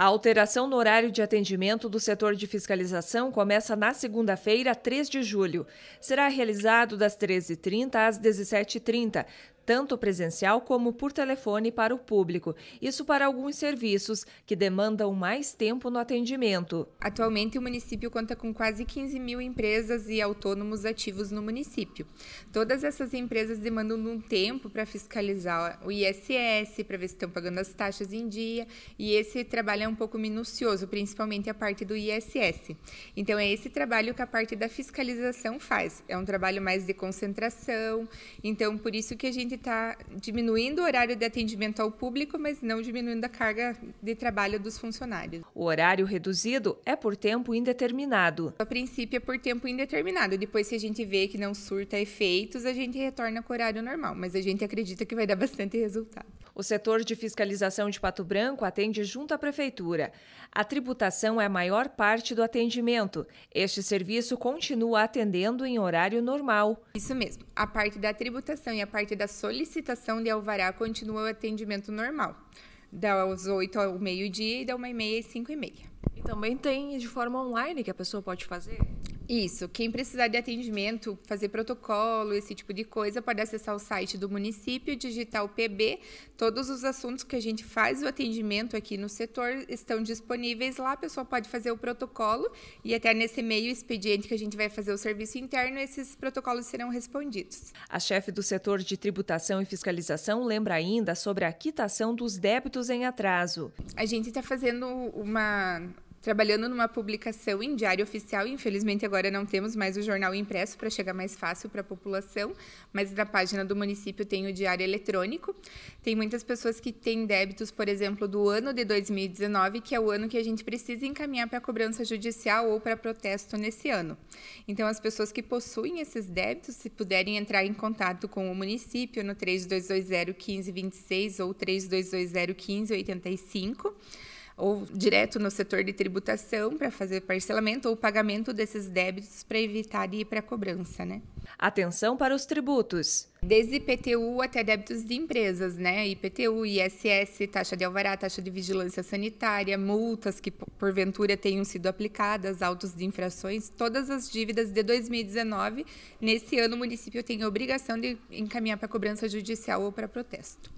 A alteração no horário de atendimento do setor de fiscalização começa na segunda-feira, 3 de julho. Será realizado das 13h30 às 17h30, tanto presencial como por telefone para o público. Isso para alguns serviços que demandam mais tempo no atendimento. Atualmente, o município conta com quase 15 mil empresas e autônomos ativos no município. Todas essas empresas demandam um tempo para fiscalizar o ISS, para ver se estão pagando as taxas em dia, e esse trabalho é um pouco minucioso, principalmente a parte do ISS. Então, é esse trabalho que a parte da fiscalização faz. É um trabalho mais de concentração, então, por isso que a gente está diminuindo o horário de atendimento ao público, mas não diminuindo a carga de trabalho dos funcionários. O horário reduzido é por tempo indeterminado. A princípio é por tempo indeterminado. Depois, se a gente vê que não surta efeitos, a gente retorna com o horário normal. Mas a gente acredita que vai dar bastante resultado. O setor de fiscalização de Pato Branco atende junto à Prefeitura. A tributação é a maior parte do atendimento. Este serviço continua atendendo em horário normal. Isso mesmo. A parte da tributação e a parte da solicitação de alvará continua o atendimento normal. Das 8 ao meio-dia e da 1h30 às 5h30. E também tem de forma online que a pessoa pode fazer? Isso. Quem precisar de atendimento, fazer protocolo, esse tipo de coisa, pode acessar o site do município, digitar o PB. Todos os assuntos que a gente faz o atendimento aqui no setor estão disponíveis lá. A pessoa pode fazer o protocolo e até nesse meio expediente que a gente vai fazer o serviço interno, esses protocolos serão respondidos. A chefe do setor de tributação e fiscalização lembra ainda sobre a quitação dos débitos em atraso. A gente está fazendo uma trabalhando numa publicação em diário oficial. Infelizmente, agora não temos mais o jornal impresso para chegar mais fácil para a população, mas na página do município tem o diário eletrônico. Tem muitas pessoas que têm débitos, por exemplo, do ano de 2019, que é o ano que a gente precisa encaminhar para cobrança judicial ou para protesto nesse ano. Então, as pessoas que possuem esses débitos, se puderem entrar em contato com o município no 3220 1526 ou 3220 1585, ou direto no setor de tributação para fazer parcelamento ou pagamento desses débitos para evitar ir para a cobrança, né? Atenção para os tributos. Desde IPTU até débitos de empresas, né? IPTU, ISS, taxa de alvará, taxa de vigilância sanitária, multas que porventura tenham sido aplicadas, autos de infrações, todas as dívidas de 2019, nesse ano o município tem a obrigação de encaminhar para cobrança judicial ou para protesto.